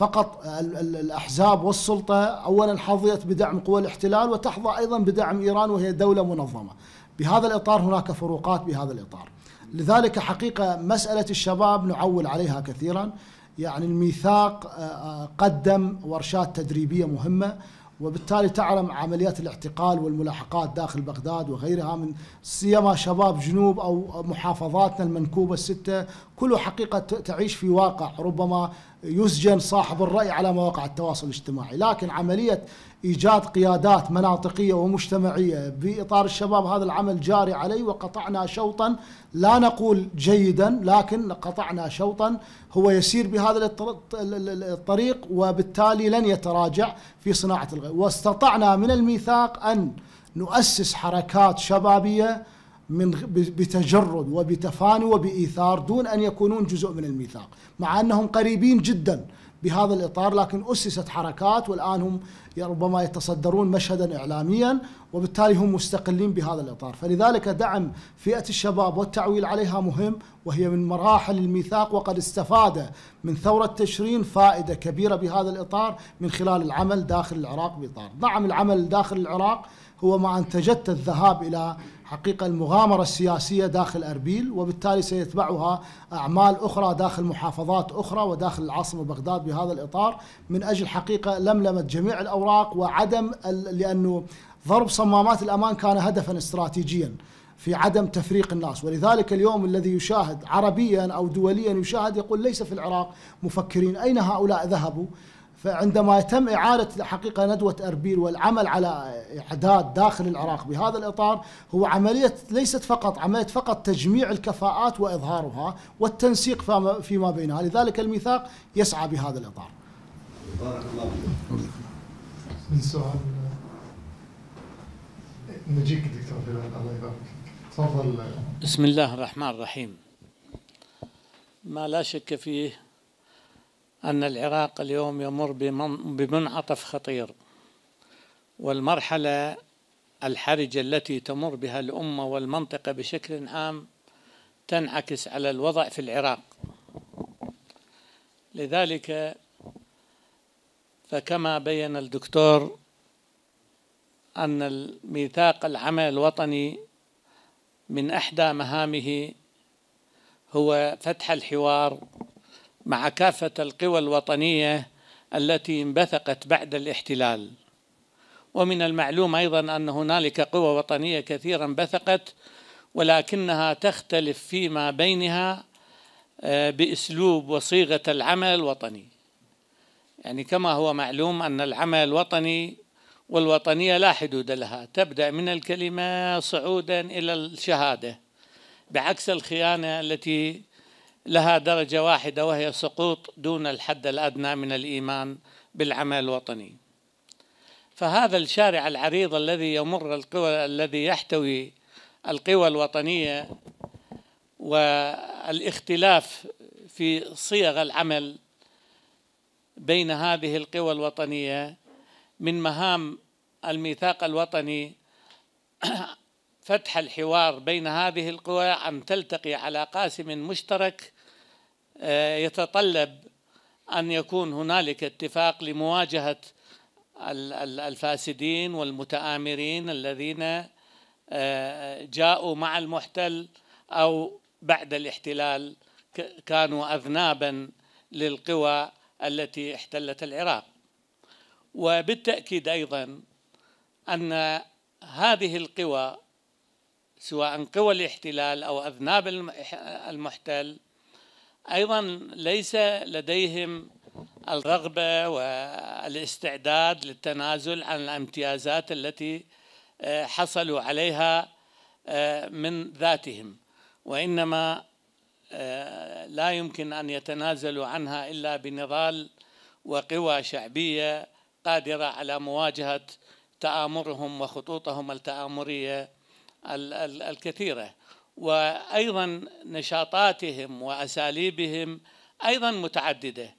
فقط الأحزاب والسلطة أولا حظيت بدعم قوى الاحتلال وتحظى أيضا بدعم إيران وهي دولة منظمة بهذا الإطار هناك فروقات بهذا الإطار لذلك حقيقة مسألة الشباب نعول عليها كثيرا يعني الميثاق آه، آه، قدم ورشات تدريبية مهمة وبالتالي تعلم عمليات الاعتقال والملاحقات داخل بغداد وغيرها من سيما شباب جنوب أو محافظاتنا المنكوبة الستة كله حقيقة تعيش في واقع ربما يسجن صاحب الرأي على مواقع التواصل الاجتماعي لكن عملية إيجاد قيادات مناطقية ومجتمعية بإطار الشباب هذا العمل جاري عليه وقطعنا شوطا لا نقول جيدا لكن قطعنا شوطا هو يسير بهذا الطريق وبالتالي لن يتراجع في صناعة الغير واستطعنا من الميثاق أن نؤسس حركات شبابية من بتجرد وبتفاني وبإيثار دون أن يكونون جزء من الميثاق مع أنهم قريبين جداً بهذا الإطار لكن أسست حركات والآن هم ربما يتصدرون مشهدا إعلاميا وبالتالي هم مستقلين بهذا الإطار فلذلك دعم فئة الشباب والتعويل عليها مهم وهي من مراحل الميثاق وقد استفاد من ثورة تشرين فائدة كبيرة بهذا الإطار من خلال العمل داخل العراق بإطار دعم العمل داخل العراق هو ما أنتجت الذهاب إلى حقيقة المغامرة السياسية داخل أربيل وبالتالي سيتبعها أعمال أخرى داخل محافظات أخرى وداخل العاصمة بغداد بهذا الإطار من أجل حقيقة لملمة جميع الأوراق وعدم لأنه ضرب صمامات الأمان كان هدفا استراتيجيا في عدم تفريق الناس ولذلك اليوم الذي يشاهد عربيا أو دوليا يشاهد يقول ليس في العراق مفكرين أين هؤلاء ذهبوا فعندما يتم إعادة حقيقة ندوة أربيل والعمل على إعداد داخل العراق بهذا الإطار هو عملية ليست فقط عملية فقط تجميع الكفاءات وإظهارها والتنسيق فيما بينها لذلك الميثاق يسعى بهذا الإطار بارك الله من سؤال نجيك دكتور الله يبارك تفضل بسم الله الرحمن الرحيم ما لا شك فيه أن العراق اليوم يمر بمنعطف خطير والمرحلة الحرجة التي تمر بها الأمة والمنطقة بشكل عام تنعكس على الوضع في العراق لذلك فكما بين الدكتور أن الميثاق العمل الوطني من إحدى مهامه هو فتح الحوار مع كافة القوى الوطنية التي انبثقت بعد الاحتلال ومن المعلوم أيضا أن هنالك قوى وطنية كثيرة انبثقت ولكنها تختلف فيما بينها آه، باسلوب وصيغه العمل الوطني يعني كما هو معلوم ان العمل الوطني والوطنيه لا حدود لها تبدا من الكلمه صعودا الى الشهاده بعكس الخيانه التي لها درجة واحدة وهي سقوط دون الحد الأدنى من الإيمان بالعمل الوطني فهذا الشارع العريض الذي يمر القوى الذي يحتوي القوى الوطنية والاختلاف في صيغ العمل بين هذه القوى الوطنية من مهام الميثاق الوطني فتح الحوار بين هذه القوى أن تلتقي على قاسم مشترك آه، يتطلب أن يكون هنالك اتفاق لمواجهة الفاسدين والمتآمرين الذين آه، جاءوا مع المحتل أو بعد الاحتلال كانوا أذنابا للقوى التي احتلت العراق وبالتأكيد أيضا أن هذه القوى سواء قوى الاحتلال أو أذناب المحتل أيضا ليس لديهم الرغبة والاستعداد للتنازل عن الامتيازات التي آه، حصلوا عليها آه، من ذاتهم وإنما آه، لا يمكن أن يتنازلوا عنها إلا بنضال وقوى شعبية قادرة على مواجهة تآمرهم وخطوطهم التآمرية الكثيرة وأيضا نشاطاتهم وأساليبهم أيضا متعددة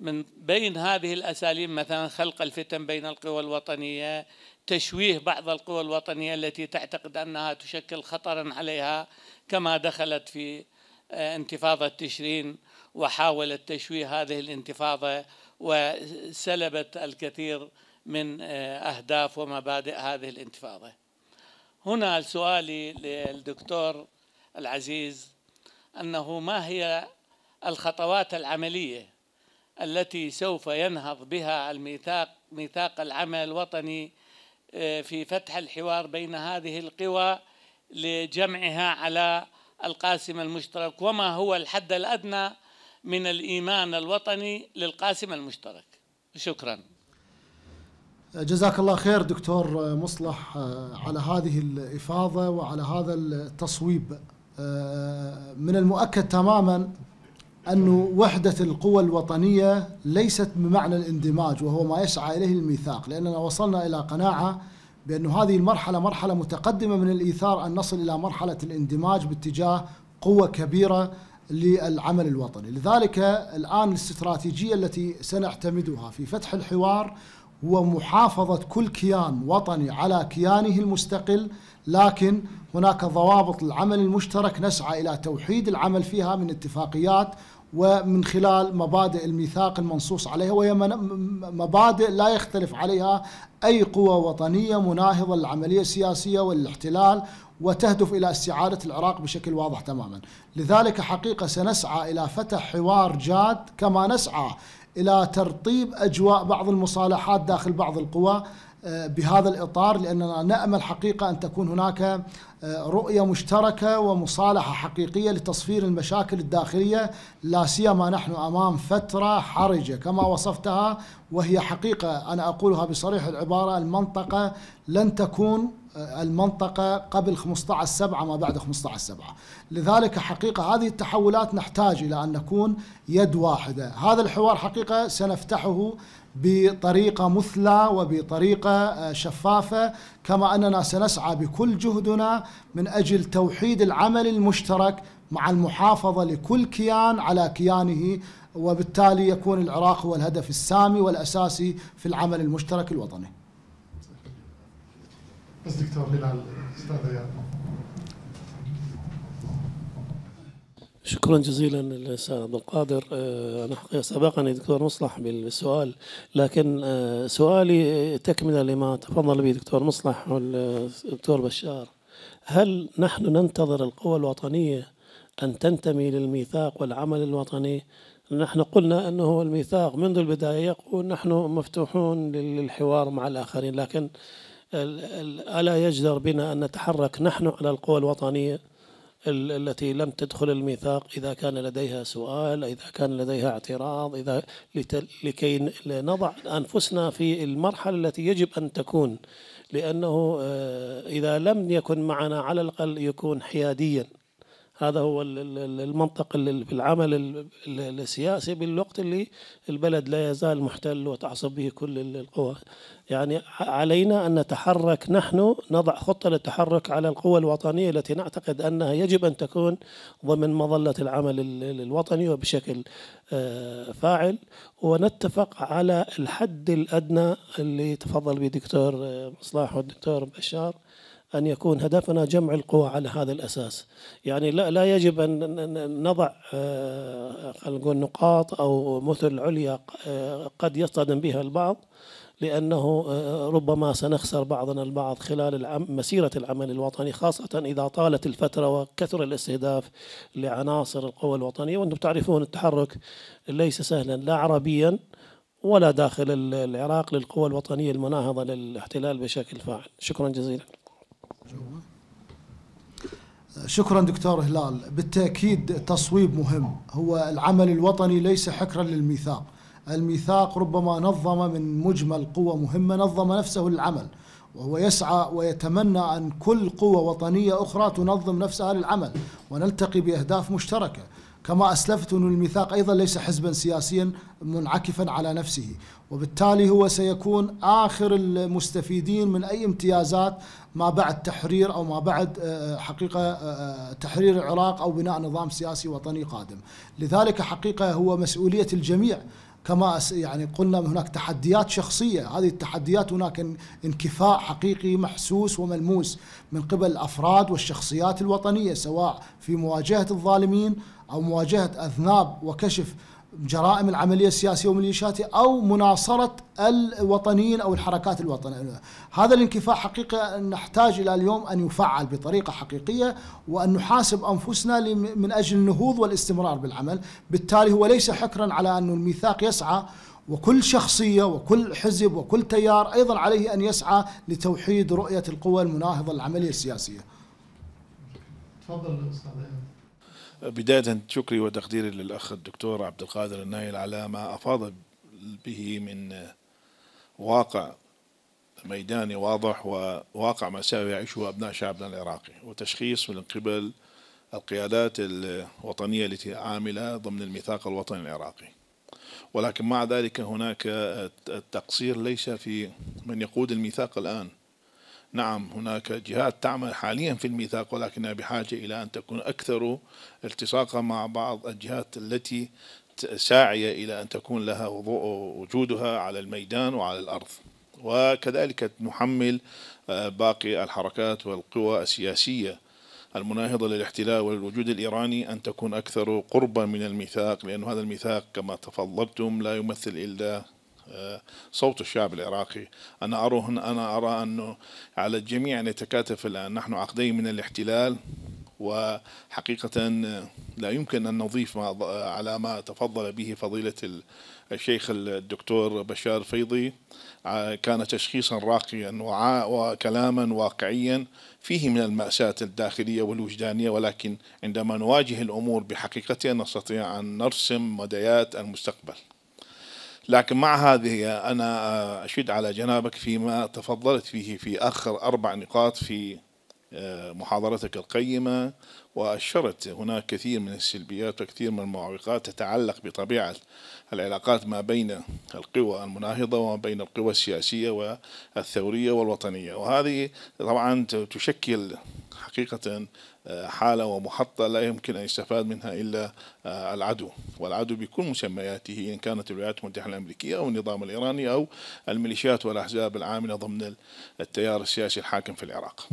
من بين هذه الأساليب مثلا خلق الفتن بين القوى الوطنية تشويه بعض القوى الوطنية التي تعتقد أنها تشكل خطرا عليها كما دخلت في آه، انتفاضة تشرين وحاولت تشويه هذه الانتفاضة وسلبت الكثير من آه، أهداف ومبادئ هذه الانتفاضة هنا سؤالي للدكتور العزيز انه ما هي الخطوات العمليه التي سوف ينهض بها الميثاق ميثاق العمل الوطني آه، في فتح الحوار بين هذه القوى لجمعها على القاسم المشترك وما هو الحد الادنى من الايمان الوطني للقاسم المشترك شكرا جزاك الله خير دكتور مصلح آه، على هذه الإفاضة وعلى هذا التصويب آه، من المؤكد تماما أن وحدة القوى الوطنية ليست بمعنى الاندماج وهو ما يسعى إليه الميثاق لأننا وصلنا إلى قناعة بأن هذه المرحلة مرحلة متقدمة من الإيثار أن نصل إلى مرحلة الاندماج باتجاه قوة كبيرة للعمل الوطني لذلك الآن الاستراتيجية التي سنعتمدها في فتح الحوار هو محافظة كل كيان وطني على كيانه المستقل لكن هناك ضوابط العمل المشترك نسعى إلى توحيد العمل فيها من اتفاقيات ومن خلال مبادئ الميثاق المنصوص عليها وهي مبادئ لا يختلف عليها أي قوى وطنية مناهضة للعملية السياسية والاحتلال وتهدف إلى استعادة العراق بشكل واضح تماما لذلك حقيقة سنسعى إلى فتح حوار جاد كما نسعى إلى ترطيب أجواء بعض المصالحات داخل بعض القوى آه، بهذا الإطار لأننا نأمل حقيقة أن تكون هناك آه، رؤية مشتركة ومصالحة حقيقية لتصفير المشاكل الداخلية لا سيما نحن أمام فترة حرجة كما وصفتها وهي حقيقة أنا أقولها بصريح العبارة المنطقة لن تكون آه، المنطقة قبل 15 سبعة ما بعد 15 سبعة لذلك حقيقة هذه التحولات نحتاج إلى أن نكون يد واحدة هذا الحوار حقيقة سنفتحه بطريقة مثلى وبطريقة آه، شفافة كما أننا سنسعى بكل جهدنا من أجل توحيد العمل المشترك مع المحافظة لكل كيان على كيانه وبالتالي يكون العراق هو الهدف السامي والأساسي في العمل المشترك الوطني بس دكتور هلال استاذ شكرا جزيلا للاستاذ عبد القادر آه، انا حقيقه سبقني دكتور مصلح بالسؤال لكن آه، سؤالي آه، تكمله لما تفضل به دكتور مصلح والدكتور بشار هل نحن ننتظر القوى الوطنيه ان تنتمي للميثاق والعمل الوطني نحن قلنا انه الميثاق منذ البدايه يقول نحن مفتوحون للحوار مع الاخرين لكن الا يجدر بنا ان نتحرك نحن على القوى الوطنيه التي لم تدخل الميثاق إذا كان لديها سؤال إذا كان لديها اعتراض إذا لكي نضع أنفسنا في المرحلة التي يجب أن تكون لأنه آه، إذا لم يكن معنا على الأقل يكون حياديا هذا هو المنطق في العمل السياسي بالوقت اللي البلد لا يزال محتل وتعصب به كل القوى يعني علينا أن نتحرك نحن نضع خطة للتحرك على القوى الوطنية التي نعتقد أنها يجب أن تكون ضمن مظلة العمل الوطني وبشكل آه، فاعل ونتفق على الحد الأدنى اللي تفضل به دكتور آه، مصلاح والدكتور بشار أن يكون هدفنا جمع القوى على هذا الأساس يعني لا, لا يجب أن نضع آه، نقول نقاط أو مثل عليا آه، قد يصطدم بها البعض لأنه آه، ربما سنخسر بعضنا البعض خلال مسيرة العمل الوطني خاصة إذا طالت الفترة وكثر الاستهداف لعناصر القوى الوطنية وأنتم تعرفون التحرك ليس سهلا لا عربيا ولا داخل العراق للقوى الوطنية المناهضة للاحتلال بشكل فاعل شكرا جزيلا شكرا دكتور هلال بالتأكيد تصويب مهم هو العمل الوطني ليس حكرا للميثاق الميثاق ربما نظم من مجمل قوة مهمة نظم نفسه للعمل وهو يسعى ويتمنى أن كل قوة وطنية أخرى تنظم نفسها للعمل ونلتقي بأهداف مشتركة كما أسلفت أن الميثاق أيضا ليس حزبا سياسيا منعكفا على نفسه وبالتالي هو سيكون آخر المستفيدين من أي امتيازات ما بعد تحرير أو ما بعد آه، حقيقة آه، آه، تحرير العراق أو بناء نظام سياسي وطني قادم لذلك حقيقة هو مسؤولية الجميع كما يعني قلنا هناك تحديات شخصية هذه التحديات هناك انكفاء حقيقي محسوس وملموس من قبل الأفراد والشخصيات الوطنية سواء في مواجهة الظالمين أو مواجهة أذناب وكشف جرائم العملية السياسية وميليشياتها أو مناصرة الوطنيين أو الحركات الوطنية هذا الانكفاء حقيقة نحتاج إلى اليوم أن يفعل بطريقة حقيقية وأن نحاسب أنفسنا من أجل النهوض والاستمرار بالعمل بالتالي هو ليس حكرا على أن الميثاق يسعى وكل شخصية وكل حزب وكل تيار أيضا عليه أن يسعى لتوحيد رؤية القوى المناهضة للعملية السياسية تفضل أستاذ بداية شكري وتقديري للأخ الدكتور عبد القادر النايل على ما أفاض به من واقع ميداني واضح وواقع مأساوي يعيشه أبناء شعبنا العراقي وتشخيص من قبل القيادات الوطنية التي عاملة ضمن الميثاق الوطني العراقي ولكن مع ذلك هناك التقصير ليس في من يقود الميثاق الآن نعم هناك جهات تعمل حاليا في الميثاق ولكنها بحاجة إلى أن تكون أكثر التصاقا مع بعض الجهات التي ساعية إلى أن تكون لها وجودها على الميدان وعلى الأرض وكذلك نحمل آه، باقي الحركات والقوى السياسية المناهضة للاحتلال والوجود الإيراني أن تكون أكثر قربا من الميثاق لأن هذا الميثاق كما تفضلتم لا يمثل إلا آه، صوت الشعب العراقي أنا أرى أنا أرى أنه على الجميع أن يتكاتف الآن نحن عقدين من الاحتلال وحقيقة آه، لا يمكن أن نضيف آه، على ما تفضل به فضيلة الشيخ الدكتور بشار فيضي كان تشخيصا راقيا وكلاما واقعيا فيه من المأساة الداخلية والوجدانية ولكن عندما نواجه الأمور بحقيقتها نستطيع أن نرسم مديات المستقبل لكن مع هذه أنا أشد على جنابك فيما تفضلت فيه في آخر أربع نقاط في آه، محاضرتك القيمة وأشرت هناك كثير من السلبيات وكثير من المعوقات تتعلق بطبيعة العلاقات ما بين القوى المناهضة وما بين القوى السياسية والثورية والوطنية وهذه طبعا تشكل حقيقة آه، حالة ومحطة لا يمكن أن يستفاد منها إلا آه، العدو والعدو بكل مسمياته إن كانت الولايات المتحدة الأمريكية أو النظام الإيراني أو الميليشيات والأحزاب العاملة ضمن التيار السياسي الحاكم في العراق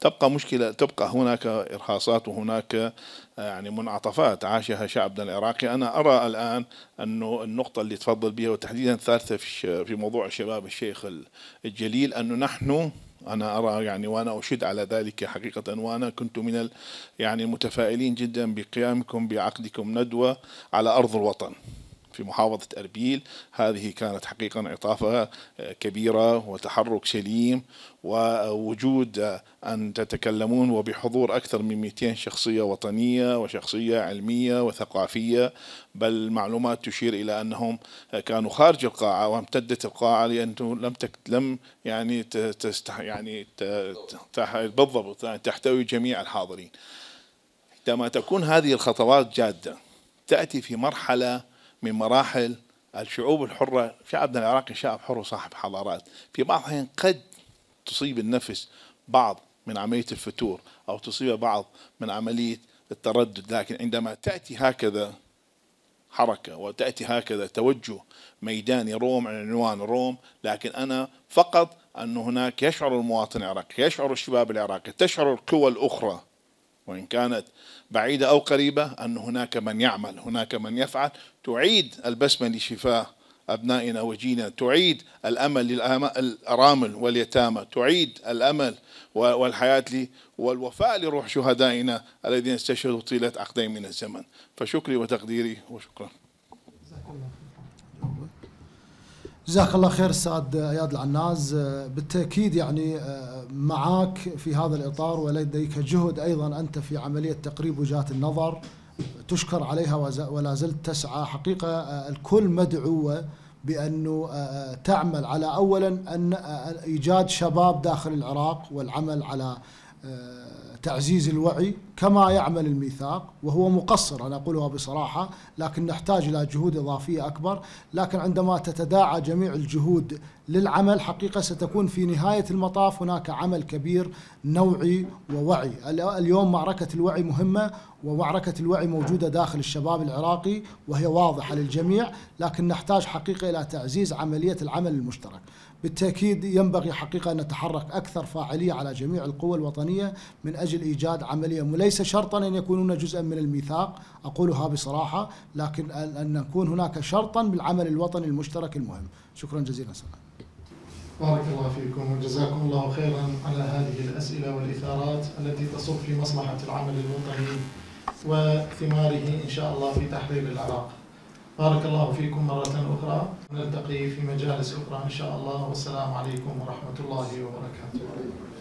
تبقى مشكلة تبقى هناك إرهاصات وهناك آه، يعني منعطفات عاشها شعبنا العراقي أنا أرى الآن أنه النقطة اللي تفضل بها وتحديدا الثالثة في موضوع الشباب الشيخ الجليل أنه نحن أنا أرى يعني وأنا أشد على ذلك حقيقة وأنا كنت من يعني المتفائلين جدا بقيامكم بعقدكم ندوة على أرض الوطن في محافظة أربيل هذه كانت حقيقة عطافة آه، كبيرة وتحرك سليم ووجود آه، أن تتكلمون وبحضور أكثر من 200 شخصية وطنية وشخصية علمية وثقافية بل المعلومات تشير إلى أنهم آه، كانوا خارج القاعة وامتدت القاعة لأنه لم تك لم يعني تستح يعني بالضبط يعني تحتوي جميع الحاضرين عندما تكون هذه الخطوات جادة تأتي في مرحلة من مراحل الشعوب الحرة شعبنا العراقي شعب حر وصاحب حضارات في بعض الأحيان قد تصيب النفس بعض من عملية الفتور أو تصيب بعض من عملية التردد لكن عندما تأتي هكذا حركة وتأتي هكذا توجه ميداني روم عن عنوان روم لكن أنا فقط أن هناك يشعر المواطن العراقي يشعر الشباب العراقي تشعر القوى الأخرى وإن كانت بعيدة أو قريبة أن هناك من يعمل هناك من يفعل تعيد البسمة لشفاء أبنائنا وجينا تعيد الأمل للأرامل واليتامى تعيد الأمل والحياة لي والوفاء لروح شهدائنا الذين استشهدوا طيلة عقدين من الزمن فشكري وتقديري وشكرا جزاك الله خير سعد اياد العناز آه، بالتاكيد يعني آه، معك في هذا الاطار ولديك جهد ايضا انت في عمليه تقريب وجهات النظر تشكر عليها ولا زلت تسعى حقيقه آه، الكل مدعو بانه تعمل على اولا ان ايجاد شباب داخل العراق والعمل على تعزيز الوعي كما يعمل الميثاق وهو مقصر أنا أقولها بصراحة لكن نحتاج إلى جهود إضافية أكبر لكن عندما تتداعى جميع الجهود للعمل حقيقة ستكون في نهاية المطاف هناك عمل كبير نوعي ووعي اليوم معركة الوعي مهمة ومعركة الوعي موجودة داخل الشباب العراقي وهي واضحة للجميع لكن نحتاج حقيقة إلى تعزيز عملية العمل المشترك بالتأكيد ينبغي حقيقة أن نتحرك أكثر فاعلية على جميع القوى الوطنية من أجل إيجاد عملية وليس شرطا أن يكونون جزءا من الميثاق أقولها بصراحة لكن أن نكون هناك شرطا بالعمل الوطني المشترك المهم شكرا جزيلا سلام بارك الله فيكم وجزاكم الله خيرا على هذه الأسئلة والإثارات التي تصب في مصلحة العمل الوطني وثماره إن شاء الله في تحرير العراق بارك الله فيكم مرة أخرى نلتقي في مجالس أخرى إن شاء الله والسلام عليكم ورحمة الله وبركاته